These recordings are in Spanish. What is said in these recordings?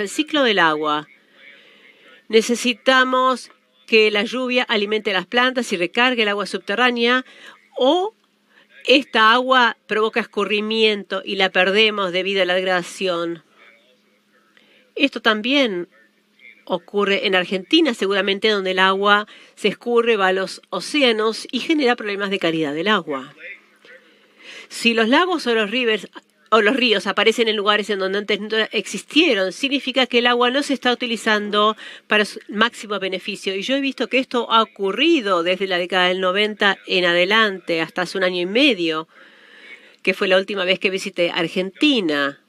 el ciclo del agua. Necesitamos que la lluvia alimente las plantas y recargue el agua subterránea o esta agua provoca escurrimiento y la perdemos debido a la degradación. Esto también ocurre en Argentina, seguramente donde el agua se escurre, va a los océanos y genera problemas de calidad del agua. Si los lagos o los rivers, o los ríos aparecen en lugares en donde antes no existieron, significa que el agua no se está utilizando para su máximo beneficio. Y yo he visto que esto ha ocurrido desde la década del 90 en adelante, hasta hace un año y medio, que fue la última vez que visité Argentina.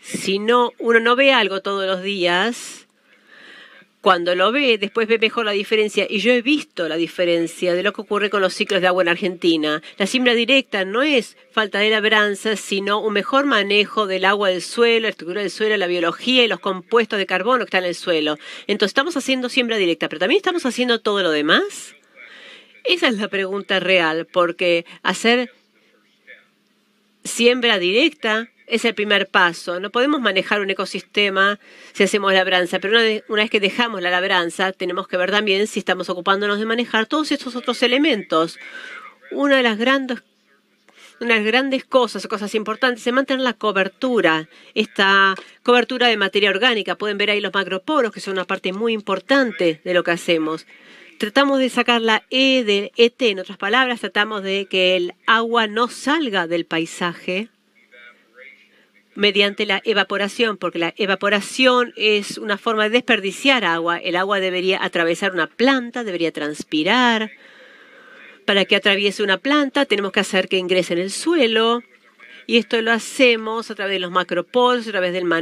Si no, uno no ve algo todos los días cuando lo ve, después ve mejor la diferencia. Y yo he visto la diferencia de lo que ocurre con los ciclos de agua en Argentina. La siembra directa no es falta de labranza, sino un mejor manejo del agua del suelo, la estructura del suelo, la biología y los compuestos de carbono que están en el suelo. Entonces estamos haciendo siembra directa, pero también estamos haciendo todo lo demás. Esa es la pregunta real, porque hacer siembra directa es el primer paso. No podemos manejar un ecosistema si hacemos labranza, pero una, vez que dejamos la labranza, tenemos que ver también si estamos ocupándonos de manejar todos estos otros elementos. Una de las grandes unas grandes cosas, cosas importantes, es mantener la cobertura, esta cobertura de materia orgánica. Pueden ver ahí los macroporos, que son una parte muy importante de lo que hacemos tratamos de sacar la E del ET, en otras palabras, tratamos de que el agua no salga del paisaje mediante la evaporación, porque la evaporación es una forma de desperdiciar agua. El agua debería atravesar una planta, debería transpirar. Para que atraviese una planta tenemos que hacer que ingrese en el suelo y esto lo hacemos a través de los macropoles, a través del manejo.